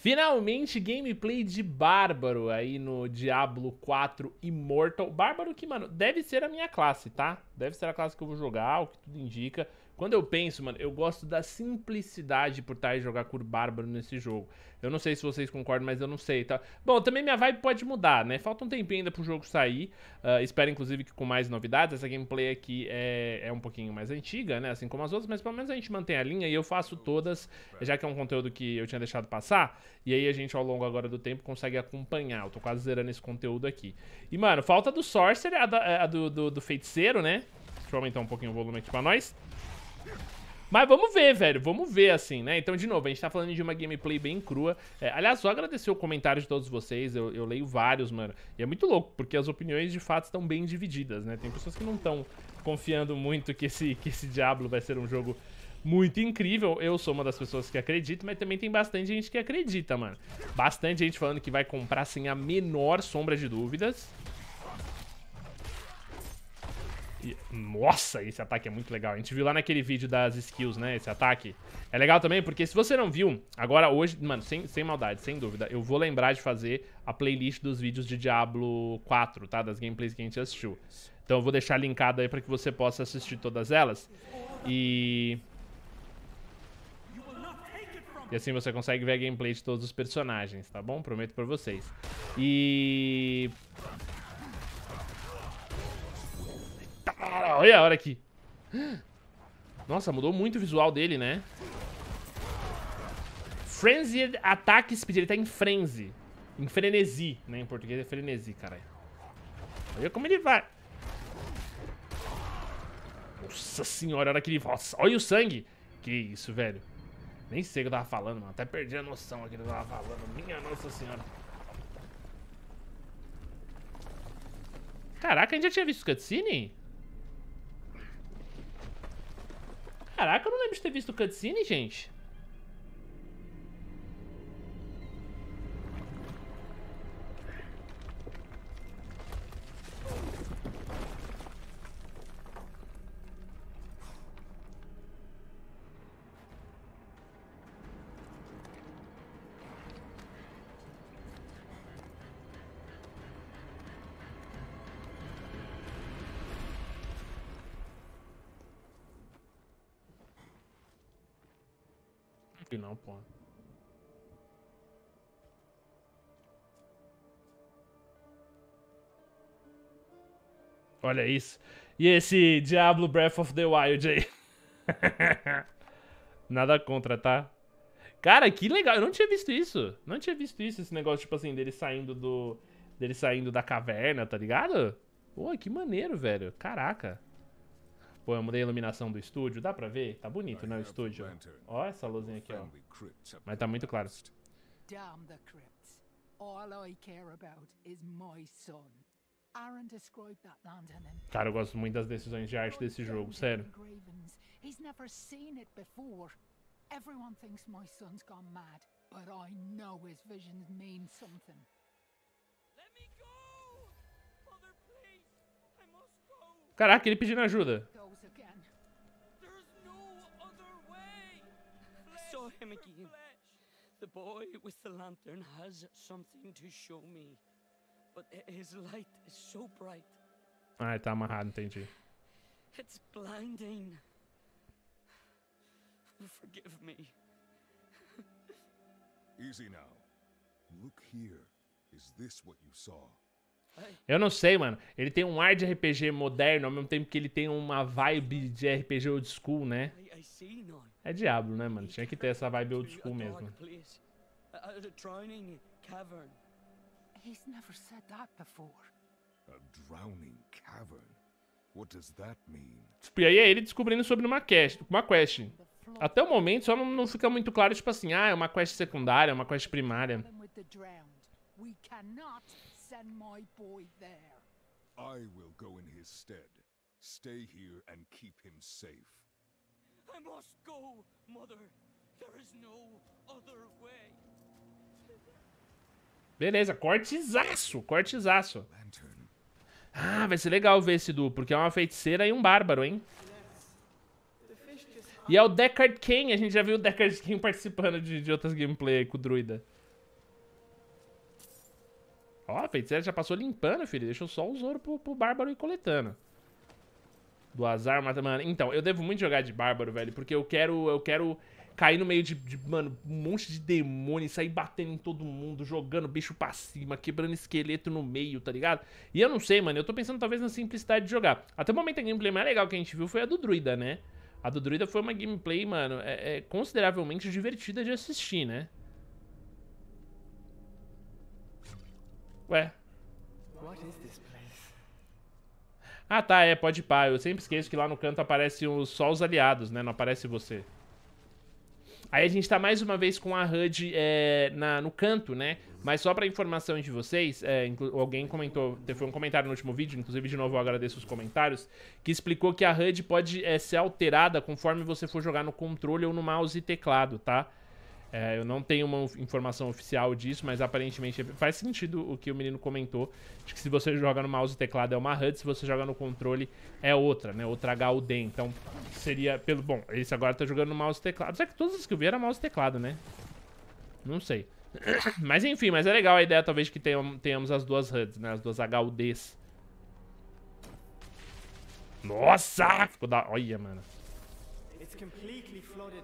Finalmente, gameplay de Bárbaro aí no Diablo 4 Immortal. Bárbaro que, mano, deve ser a minha classe, tá? Deve ser a classe que eu vou jogar, o que tudo indica. Quando eu penso, mano, eu gosto da simplicidade por estar de jogar com o Bárbaro nesse jogo. Eu não sei se vocês concordam, mas eu não sei, tá? Bom, também minha vibe pode mudar, né? Falta um tempinho ainda pro jogo sair. Uh, espero, inclusive, que com mais novidades. Essa gameplay aqui é, é um pouquinho mais antiga, né? Assim como as outras, mas pelo menos a gente mantém a linha e eu faço todas, já que é um conteúdo que eu tinha deixado passar. E aí a gente, ao longo agora do tempo, consegue acompanhar. Eu tô quase zerando esse conteúdo aqui. E, mano, falta do Sorcerer, a, da, a do, do, do feiticeiro, né? Deixa eu aumentar um pouquinho o volume aqui pra nós. Mas vamos ver, velho. Vamos ver, assim, né? Então, de novo, a gente tá falando de uma gameplay bem crua. É, aliás, só agradecer o comentário de todos vocês. Eu, eu, leio vários, mano. E é muito louco, porque as opiniões, de fato, estão bem divididas, né? Tem pessoas que não estão confiando muito que esse, que esse Diablo vai ser um jogo muito incrível. Eu sou uma das pessoas que acredita, mas também tem bastante gente que acredita, mano. Bastante gente falando que vai comprar sem a menor sombra de dúvidas. Nossa, esse ataque é muito legal. A gente viu lá naquele vídeo das skills, né? Esse ataque. É legal também, porque se você não viu, agora hoje, mano, sem, sem maldade, sem dúvida, eu vou lembrar de fazer a playlist dos vídeos de Diablo 4, tá? Das gameplays que a gente assistiu. Então eu vou deixar linkado aí pra que você possa assistir todas elas. E... E assim você consegue ver a gameplay de todos os personagens, tá bom? Prometo pra vocês. E... Cara, olha a hora aqui. Nossa, mudou muito o visual dele, né? Frenzied Attack Speed. Ele tá em frenzy. Em frenesi, né? Em português é frenesi, caralho. Olha como ele vai. Nossa senhora, olha que ele... Nossa, olha o sangue. Que isso, velho. Nem sei o que eu tava falando, mano. Até perdi a noção aqui do que eu tava falando. Minha nossa senhora. Caraca, a gente já tinha visto cutscene? Caraca, eu não lembro de ter visto cutscene, gente. Não, pô. Olha isso. E esse Diablo Breath of the Wild aí. Nada contra, tá? Cara, que legal. Eu não tinha visto isso. Não tinha visto isso, esse negócio, tipo assim, dele saindo do. dele saindo da caverna, tá ligado? Pô, que maneiro, velho. Caraca. Pô, eu mudei a iluminação do estúdio. Dá pra ver? Tá bonito, né, o estúdio? Ó essa luzinha aqui, ó. Mas tá muito claro. Damn the crypts. All I care about is my son. Aaron described that lantern Cara, eu gosto muito das decisões de arte desse jogo, sério. He's never seen it before. Everyone thinks my son's gone mad, but I know his visions mean something. Caraca, ele pedindo ajuda. him again. The boy with the lantern has something to show me. But his light is so bright. I Ah, tá amarrado, you. It's blinding. Forgive me. Easy now. Look here. Is this what you saw? Eu não sei, mano. Ele tem um ar de RPG moderno, ao mesmo tempo que ele tem uma vibe de RPG old school, né? É diabo, né, mano? Tinha que ter essa vibe old school mesmo. cavern? Tipo, e aí é ele descobrindo sobre uma quest, uma quest. Até o momento só não, não fica muito claro, tipo assim, ah, é uma quest secundária, é uma quest primária send my boy there. I will go in his stead. Stay here and keep him safe. I must go, mother. There is no other way. Beleza, cortezaço, cortezaço. Ah, vai ser legal ver esse duo, porque é uma feiticeira e um bárbaro, hein? E é o Deckard Kane, a gente já viu o Deckard Kane participando de, de outras gameplay com o druida. Ó, a feiticeira já passou limpando, filho. Deixou só o Zoro pro, pro Bárbaro e coletando. Do azar, mata... Mano, então, eu devo muito jogar de Bárbaro, velho. Porque eu quero... Eu quero cair no meio de, de, mano, um monte de demônio, sair batendo em todo mundo, jogando bicho pra cima, quebrando esqueleto no meio, tá ligado? E eu não sei, mano, eu tô pensando talvez na simplicidade de jogar. Até o momento a gameplay mais legal que a gente viu foi a do Druida, né? A do Druida foi uma gameplay, mano, é, é consideravelmente divertida de assistir, né? Ué. Ah, tá, é, pode pá. Eu sempre esqueço que lá no canto aparecem os, só os aliados, né? Não aparece você. Aí a gente tá mais uma vez com a HUD é, na, no canto, né? Mas só pra informação de vocês, é, alguém comentou, foi um comentário no último vídeo, inclusive de novo eu agradeço os comentários, que explicou que a HUD pode é, ser alterada conforme você for jogar no controle ou no mouse e teclado, Tá? É, eu não tenho uma informação oficial disso, mas aparentemente faz sentido o que o menino comentou, de que se você joga no mouse e teclado é uma HUD, se você joga no controle é outra, né? Outra HUD. Então seria pelo bom, esse agora tá jogando no mouse e teclado. Será que todas as que eu vi era mouse e teclado, né? Não sei. Mas enfim, mas é legal a ideia talvez que tenhamos as duas HUDs, né? As duas HUDs. Nossa! Ficou da... Olha, mano. It's completely flooded.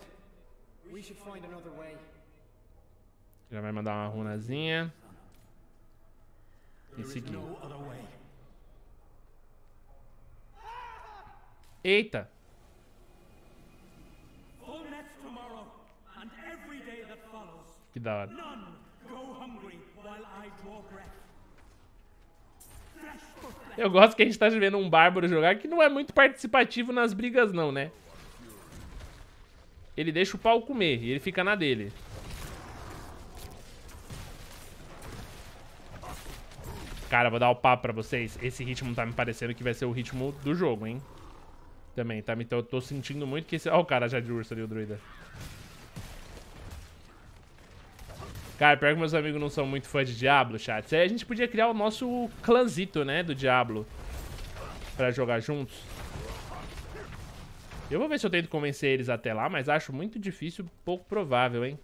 Já vai mandar uma runazinha. E seguir. Eita! Que da hora. Eu gosto que a gente tá vendo um bárbaro jogar que não é muito participativo nas brigas não, né? ele deixa o pau comer e ele fica na dele. Cara, vou dar o papo pra vocês. Esse ritmo tá me parecendo que vai ser o ritmo do jogo, hein? Também, tá? Então eu tô sentindo muito que esse... Ó o cara já de urso ali, o druida. Cara, pior que meus amigos não são muito fãs de Diablo, chat. A gente podia criar o nosso clãzito, né, do Diablo. Pra jogar juntos. Eu vou ver se eu tento convencer eles até lá, mas acho muito difícil, pouco provável, hein?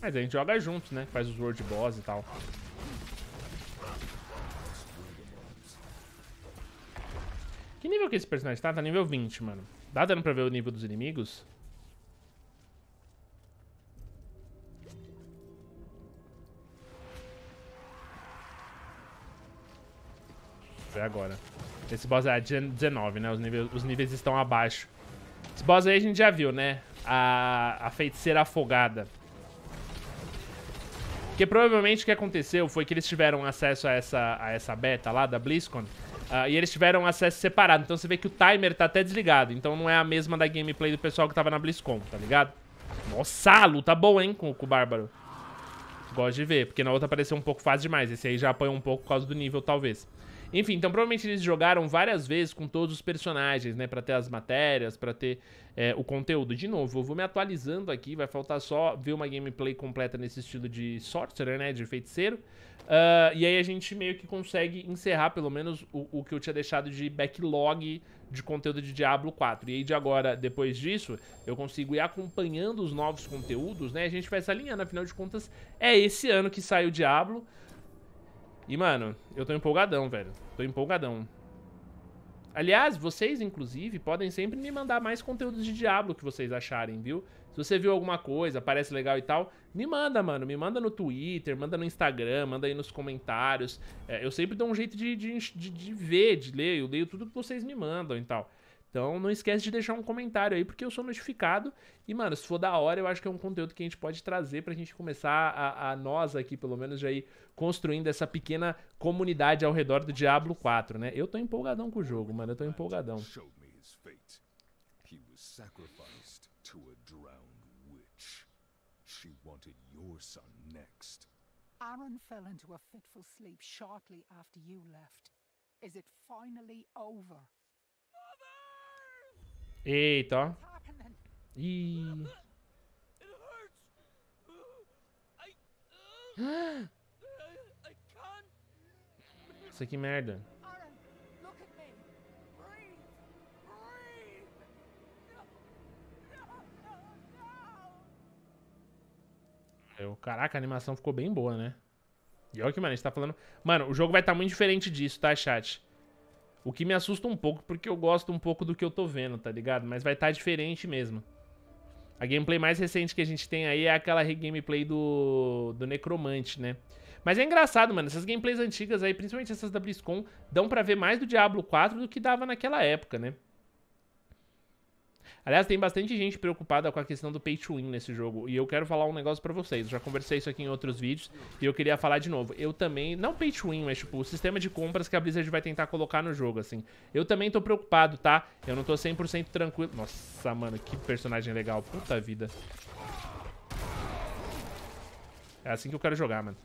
Mas a gente joga junto, né? Faz os World Boss e tal. Que nível que esse personagem tá? Tá nível 20, mano. Dá dando pra ver o nível dos inimigos? agora. Esse boss é 19, né? Os níveis, os níveis estão abaixo. Esse boss aí a gente já viu, né? A, a feiticeira afogada. Porque provavelmente o que aconteceu foi que eles tiveram acesso a essa, a essa beta lá da BlizzCon. Uh, e eles tiveram acesso separado. Então você vê que o timer tá até desligado. Então não é a mesma da gameplay do pessoal que tava na BlizzCon, tá ligado? Nossa, a luta boa, hein, com, com o Bárbaro. Gosto de ver, porque na outra pareceu um pouco fácil demais. Esse aí já apanhou um pouco por causa do nível, talvez. Enfim, então provavelmente eles jogaram várias vezes com todos os personagens, né? Pra ter as matérias, pra ter é, o conteúdo. De novo, eu vou me atualizando aqui, vai faltar só ver uma gameplay completa nesse estilo de sorcerer, né? De feiticeiro. Uh, e aí a gente meio que consegue encerrar pelo menos o, o, que eu tinha deixado de backlog de conteúdo de Diablo 4. E aí de agora, depois disso, eu consigo ir acompanhando os novos conteúdos, né? A gente vai se alinhando, afinal de contas, é esse ano que sai o Diablo. E, mano, eu tô empolgadão, velho. Tô empolgadão. Aliás, vocês, inclusive, podem sempre me mandar mais conteúdos de Diablo que vocês acharem, viu? Se você viu alguma coisa, parece legal e tal, me manda, mano. Me manda no Twitter, manda no Instagram, manda aí nos comentários. É, eu sempre dou um jeito de, de, de, de ver, de ler. Eu leio tudo que vocês me mandam e tal. Então não esquece de deixar um comentário aí, porque eu sou notificado. E, mano, se for da hora, eu acho que é um conteúdo que a gente pode trazer pra gente começar a, a nós aqui, pelo menos, já ir construindo essa pequena comunidade ao redor do Diablo 4, né? Eu tô empolgadão com o jogo, mano. Eu tô empolgadão. Aaron fell into a fitful sleep shortly after you left. Is it finally over? Eita, ó. Ih. Nossa, que é merda. Eu, caraca, a animação ficou bem boa, né? E olha que, mano, a gente tá falando... Mano, o jogo vai estar tá muito diferente disso, tá, chat? O que me assusta um pouco, porque eu gosto um pouco do que eu tô vendo, tá ligado? Mas vai estar tá diferente mesmo. A gameplay mais recente que a gente tem aí é aquela gameplay do, do Necromante, né? Mas é engraçado, mano, essas gameplays antigas aí, principalmente essas da BlizzCon, dão pra ver mais do Diablo 4 do que dava naquela época, né? Aliás, tem bastante gente preocupada com a questão do pay to win nesse jogo. E eu quero falar um negócio para vocês. Eu já conversei isso aqui em outros vídeos e eu queria falar de novo. Eu também, não pay to win, mas tipo, o sistema de compras que a Blizzard vai tentar colocar no jogo, assim. Eu também tô preocupado, tá? Eu não tô 100% tranquilo. Nossa, mano, que personagem legal. Puta vida. É assim que eu quero jogar, mano.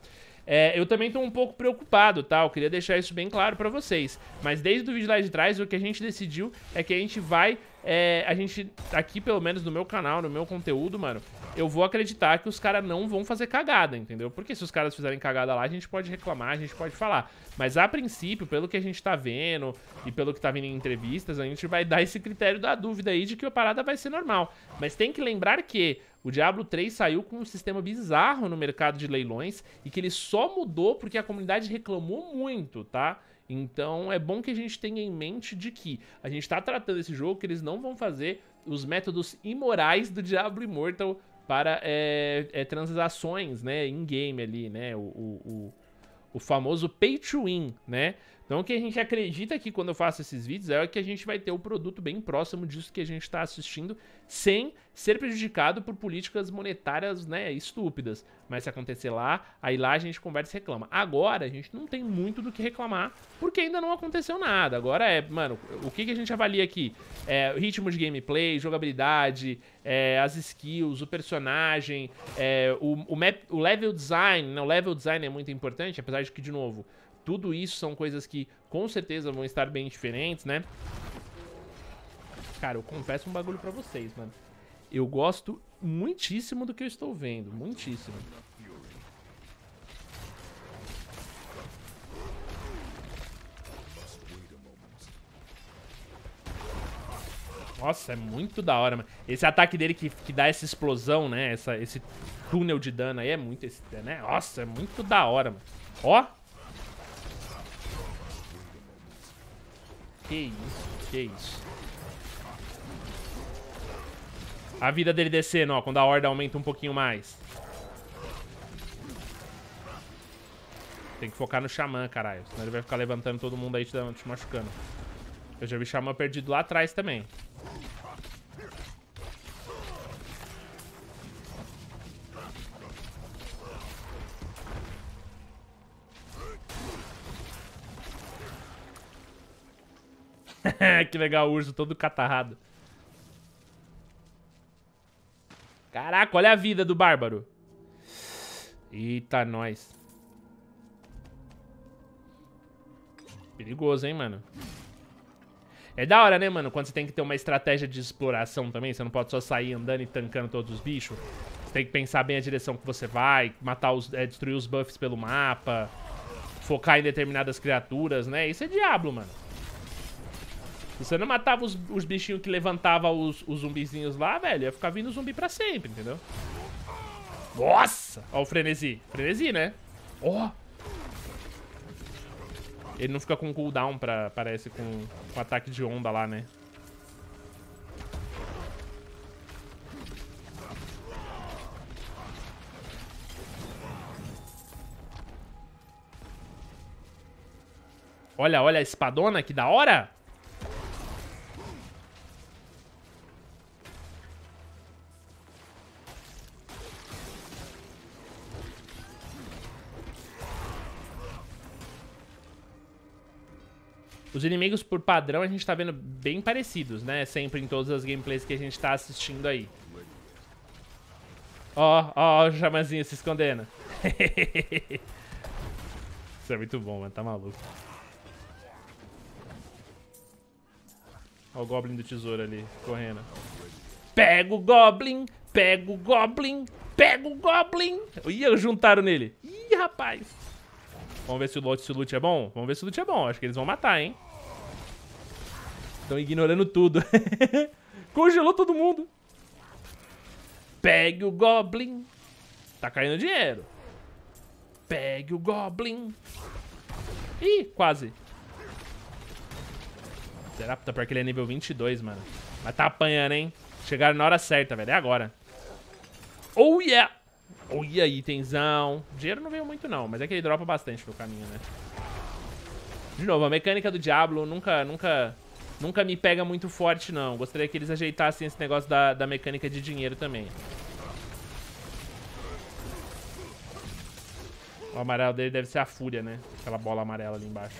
É, eu também tô um pouco preocupado, tá? Eu queria deixar isso bem claro pra vocês. Mas desde o vídeo lá de trás, o que a gente decidiu é que a gente vai é, a gente, aqui pelo menos no meu canal, no meu conteúdo, mano, eu vou acreditar que os caras não vão fazer cagada, entendeu? Porque se os caras fizerem cagada lá, a gente pode reclamar, a gente pode falar. Mas a princípio, pelo que a gente tá vendo e pelo que tá vindo em entrevistas, a gente vai dar esse critério da dúvida aí de que a parada vai ser normal. Mas tem que lembrar que o Diablo 3 saiu com um sistema bizarro no mercado de leilões e que ele só mudou porque a comunidade reclamou muito, tá? Então é bom que a gente tenha em mente de que a gente está tratando esse jogo que eles não vão fazer os métodos imorais do Diablo Immortal para é, é, transações, né, in-game ali, né, o, o, o, o famoso pay to win, né, então o que a gente acredita aqui quando eu faço esses vídeos é que a gente vai ter o um produto bem próximo disso que a gente está assistindo, sem ser prejudicado por políticas monetárias né, estúpidas. Mas se acontecer lá, aí lá a gente conversa e reclama. Agora a gente não tem muito do que reclamar, porque ainda não aconteceu nada. Agora é, mano, o que, que a gente avalia aqui? É, ritmo de gameplay, jogabilidade, é, as skills, o personagem, é, o, o, map, o level design, né? o level design é muito importante, apesar de que, de novo, tudo isso são coisas que com certeza vão estar bem diferentes, né? Cara, eu confesso um bagulho pra vocês, mano. Eu gosto muitíssimo do que eu estou vendo, muitíssimo. Nossa, é muito da hora, mano. Esse ataque dele que, que dá essa explosão, né? Essa, esse túnel de dano aí é muito... Esse, né? Nossa, é muito da hora, mano. Ó, Que isso, que isso. A vida dele descendo, ó, quando a horda aumenta um pouquinho mais. Tem que focar no Xamã, caralho. Senão ele vai ficar levantando todo mundo aí, te machucando. Eu já vi Xamã perdido lá atrás também. que legal, o urso todo catarrado. Caraca, olha a vida do bárbaro. Eita, nós. Perigoso, hein, mano? É da hora, né, mano? Quando você tem que ter uma estratégia de exploração também. Você não pode só sair andando e tancando todos os bichos. Você tem que pensar bem a direção que você vai. matar os, é, Destruir os buffs pelo mapa. Focar em determinadas criaturas, né? Isso é Diablo, mano. Se tipo, você não matava os, os bichinhos que levantava os, os zumbizinhos lá, velho, ia ficar vindo zumbi pra sempre, entendeu? Nossa! Ó o frenesi. Frenesi, né? Ó! Oh. Ele não fica com cooldown, pra, parece, com, com ataque de onda lá, né? Olha, olha a espadona, que da hora! Os inimigos, por padrão, a gente tá vendo bem parecidos, né? Sempre em todas as gameplays que a gente tá assistindo aí. Ó, ó, ó o chamazinho se escondendo. Isso é muito bom, mano. Tá maluco. Ó o Goblin do tesouro ali, correndo. Pega o Goblin, pega o Goblin, pega o Goblin. Ih, juntaram nele. Ih, rapaz. Vamos ver se o loot, se o loot é bom. Vamos ver se o loot é bom. Acho que eles vão matar, hein. Estão ignorando tudo. Congelou todo mundo. Pegue o Goblin. Tá caindo dinheiro. Pegue o Goblin. Ih, quase. Será que tá pior que ele é nível 22, mano? Mas tá apanhando, hein? Chegaram na hora certa, velho. É agora. Oh, yeah! Oh, yeah, itenzão. Dinheiro não veio muito, não. Mas é que ele dropa bastante pelo caminho, né? De novo, a mecânica do Diablo nunca, nunca Nunca me pega muito forte, não. Gostaria que eles ajeitassem esse negócio da, da mecânica de dinheiro também. O amarelo dele deve ser a fúria, né? Aquela bola amarela ali embaixo.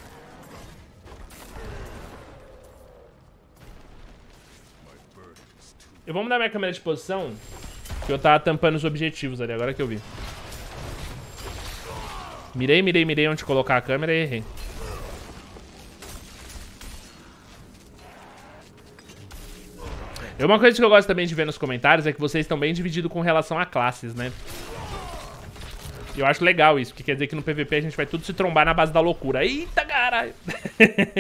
Eu vou mudar minha câmera de posição, que eu tava tampando os objetivos ali, agora que eu vi. Mirei, mirei, mirei onde colocar a câmera e errei. Uma coisa que eu gosto também de ver nos comentários é que vocês estão bem divididos com relação a classes, né? Eu acho legal isso, porque quer dizer que no PVP a gente vai tudo se trombar na base da loucura. Eita, caralho!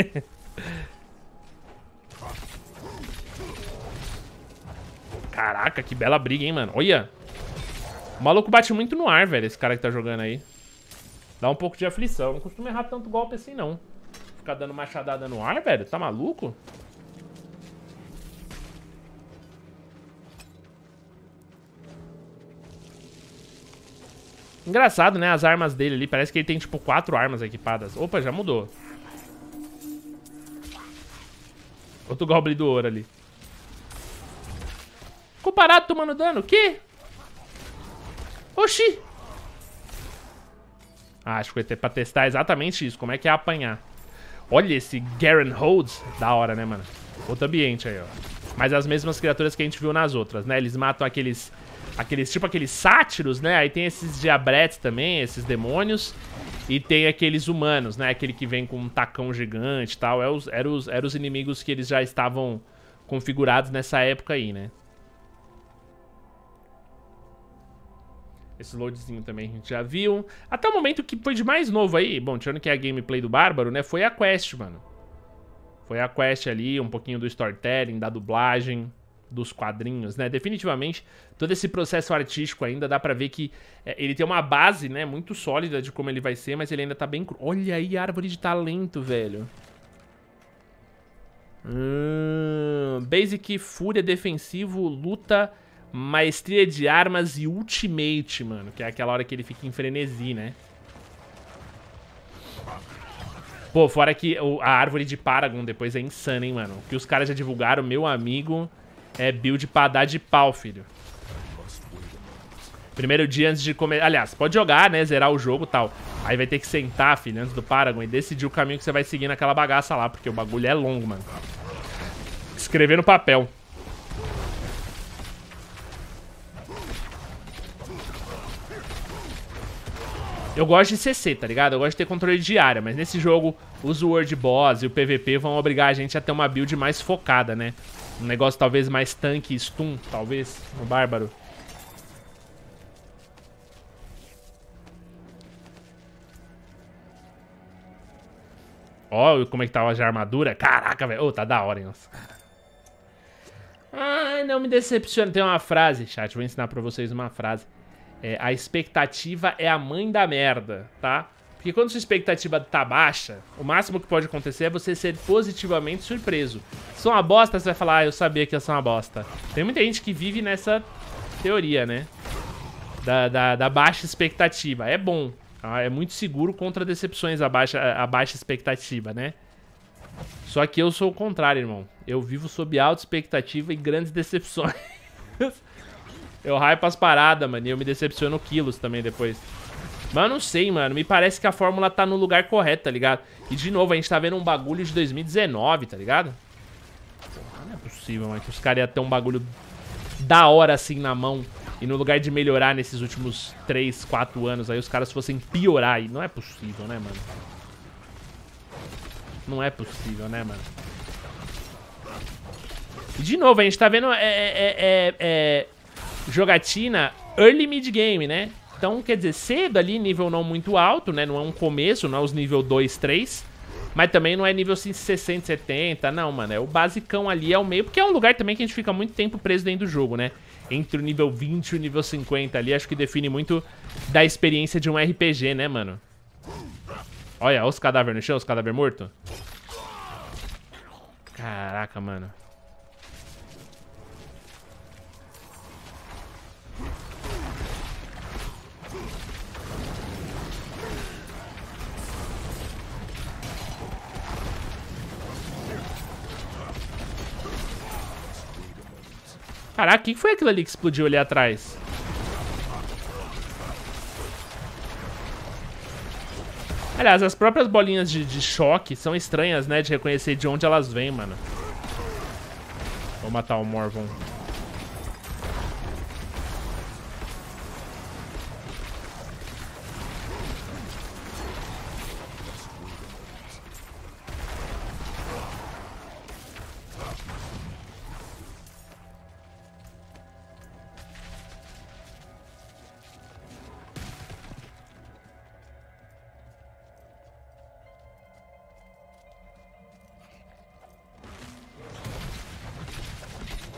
Caraca, que bela briga, hein, mano. Olha! O maluco bate muito no ar, velho, esse cara que tá jogando aí. Dá um pouco de aflição. Eu não costumo errar tanto golpe assim, não. Ficar dando machadada no ar, velho? Tá maluco? Engraçado, né? As armas dele ali. Parece que ele tem, tipo, quatro armas equipadas. Opa, já mudou. Outro Goblin do ouro ali. Ficou parado tomando dano. O quê? Oxi! Ah, acho que vai ter pra testar exatamente isso. Como é que é apanhar. Olha esse Garen Holds. Da hora, né, mano? Outro ambiente aí, ó. Mas é as mesmas criaturas que a gente viu nas outras, né? Eles matam aqueles Aqueles, tipo aqueles sátiros, né? Aí tem esses diabretes também, esses demônios. E tem aqueles humanos, né? Aquele que vem com um tacão gigante e tal. é os, eram, os, eram os inimigos que eles já estavam configurados nessa época aí, né? Esse loadzinho também a gente já viu. Até o momento que foi de mais novo aí, bom, tirando que é a gameplay do Bárbaro, né? Foi a quest, mano. Foi a quest ali, um pouquinho do storytelling, da dublagem dos quadrinhos, né? Definitivamente, todo esse processo artístico ainda dá para ver que é, ele tem uma base, né, muito sólida de como ele vai ser, mas ele ainda tá bem cru. Olha aí a árvore de talento, velho. Hum, basic, fúria, defensivo, luta, maestria de armas e ultimate, mano. Que é aquela hora que ele fica em frenesi, né? Pô, fora que a árvore de Paragon depois é insana, hein, mano. O que os caras já divulgaram, meu amigo. É build pra dar de pau, filho. Primeiro dia antes de começar... Aliás, pode jogar, né? Zerar o jogo e tal. Aí vai ter que sentar, filho, antes do Paragon e decidir o caminho que você vai seguir naquela bagaça lá, porque o bagulho é longo, mano. Escrever no papel. Eu gosto de CC, tá ligado? Eu gosto de ter controle de área, mas nesse jogo os World Boss e o PVP vão obrigar a gente a ter uma build mais focada, né? Um negócio talvez mais tanque, stun, talvez, no Bárbaro. Ó, oh, como é que tá a armadura. Caraca, velho. Ô, oh, tá da hora, hein? Nossa. Ai, não me decepciona. Tem uma frase, chat. Vou ensinar pra vocês uma frase. É, a expectativa é a mãe da merda, tá? Porque quando sua expectativa tá baixa, o máximo que pode acontecer é você ser positivamente surpreso. Se é uma bosta, você vai falar, ah, eu sabia que ia ser uma bosta. Tem muita gente que vive nessa teoria, né? Da, da, da baixa expectativa. É bom. Tá? É muito seguro contra decepções a baixa, a baixa expectativa, né? Só que eu sou o contrário, irmão. Eu vivo sob alta expectativa e grandes decepções. Eu hypo as paradas, mano, e eu me decepciono quilos também depois. Mas eu não sei, mano, me parece que a fórmula tá no lugar correto, tá ligado? E de novo, a gente tá vendo um bagulho de 2019, tá ligado? Não é possível, mano, que os caras iam ter um bagulho da hora assim na mão. E no lugar de melhorar nesses últimos 3, 4 anos aí, os caras fossem piorar. E não é possível, né, mano? Não é possível, né, mano? E de novo, a gente tá vendo... É, é, é, é, é jogatina early mid game, né? Então, quer dizer, cedo ali, nível não muito alto, né? Não é um começo, não é os nível 2, 3. Mas também não é nível assim, 60, 70, não, mano. É o basicão ali, é o meio. Porque é um lugar também que a gente fica muito tempo preso dentro do jogo, né? Entre o nível 20 e o nível 50 ali, acho que define muito da experiência de um RPG, né, mano? Olha, olha os cadáveres no chão, os cadáveres mortos. Caraca, mano. Caraca, o que foi aquilo ali que explodiu ali atrás? Aliás, as próprias bolinhas de, de, choque são estranhas, né? De reconhecer de onde elas vêm, mano. Vou matar o Morvon.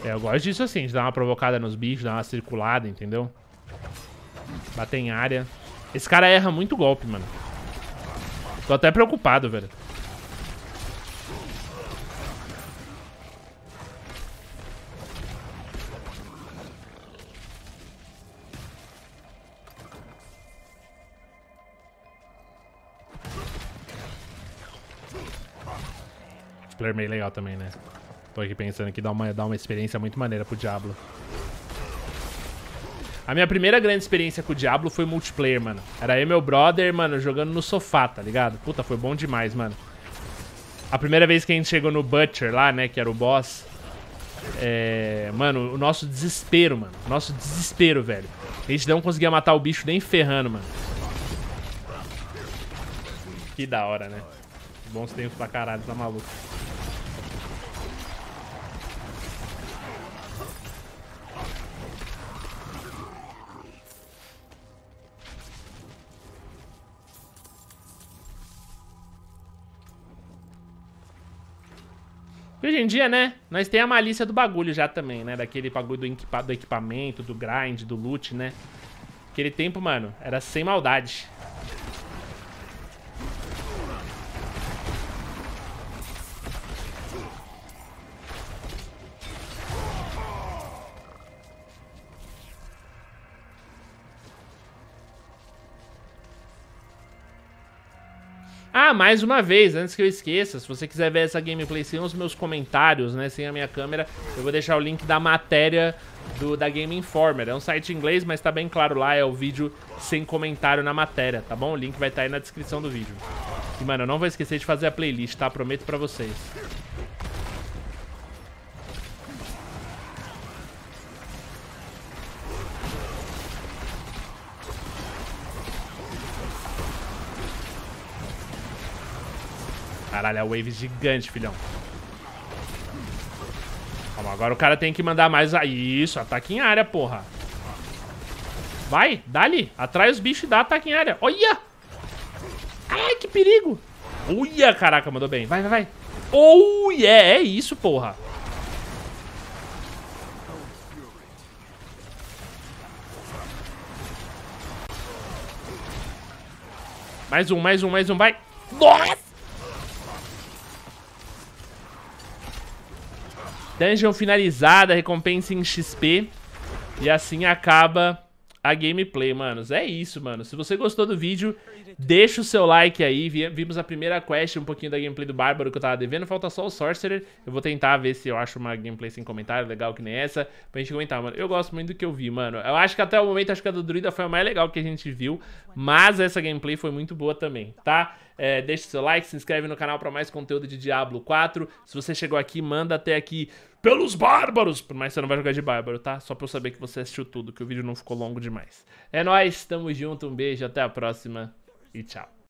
É, eu gosto disso assim, de dar uma provocada nos bichos, dar uma circulada, entendeu? Bater em área. Esse cara erra muito golpe, mano. Tô até preocupado, velho. Player meio legal também, né? Tô aqui pensando que dá uma, dá uma experiência muito maneira pro Diablo. A minha primeira grande experiência com o Diablo foi multiplayer, mano. Era eu e meu brother, mano, jogando no sofá, tá ligado? Puta, foi bom demais, mano. A primeira vez que a gente chegou no Butcher lá, né, que era o boss... É... Mano, o nosso desespero, mano. O nosso desespero, velho. A gente não conseguia matar o bicho nem ferrando, mano. Que da hora, né? Bons tempos pra caralho, tá maluco. hoje em dia, né, nós tem a malícia do bagulho já também, né? Daquele bagulho do, equipa do equipamento, do grind, do loot, né? Aquele tempo, mano, era sem maldade. mais uma vez, antes que eu esqueça, se você quiser ver essa gameplay sem os meus comentários, né, sem a minha câmera, eu vou deixar o link da matéria do, da Game Informer. É um site em inglês, mas tá bem claro lá, é o vídeo sem comentário na matéria, tá bom? O link vai estar tá aí na descrição do vídeo. E, mano, eu não vou esquecer de fazer a playlist, tá? Prometo pra vocês. Caralho, a é wave gigante, filhão. Calma, agora o cara tem que mandar mais... A... Isso, ataque em área, porra. Vai, dá ali. Atrai os bichos e dá ataque em área. Olha! Ai, que perigo. Uia, caraca, mandou bem. Vai, vai, vai. Oh, yeah, é isso, porra. Mais um, mais um, mais um, vai. Nossa! Dungeon finalizada, recompensa em XP. E assim acaba a gameplay, manos. É isso, mano. Se você gostou do vídeo, deixa o seu like aí. Vimos a primeira quest, um pouquinho da gameplay do Bárbaro que eu tava devendo. Falta só o Sorcerer. Eu vou tentar ver se eu acho uma gameplay sem comentário legal que nem essa, pra gente comentar, mano. Eu gosto muito do que eu vi, mano. Eu acho que até o momento, acho que a do Druida foi a mais legal que a gente viu, mas essa gameplay foi muito boa também, tá? É, deixa o seu like, se inscreve no canal pra mais conteúdo de Diablo 4. Se você chegou aqui, manda até aqui pelos bárbaros. Por mais que você não vai jogar de bárbaro, tá? Só pra eu saber que você assistiu tudo, que o vídeo não ficou longo demais. É nóis, tamo junto, um beijo, até a próxima e tchau.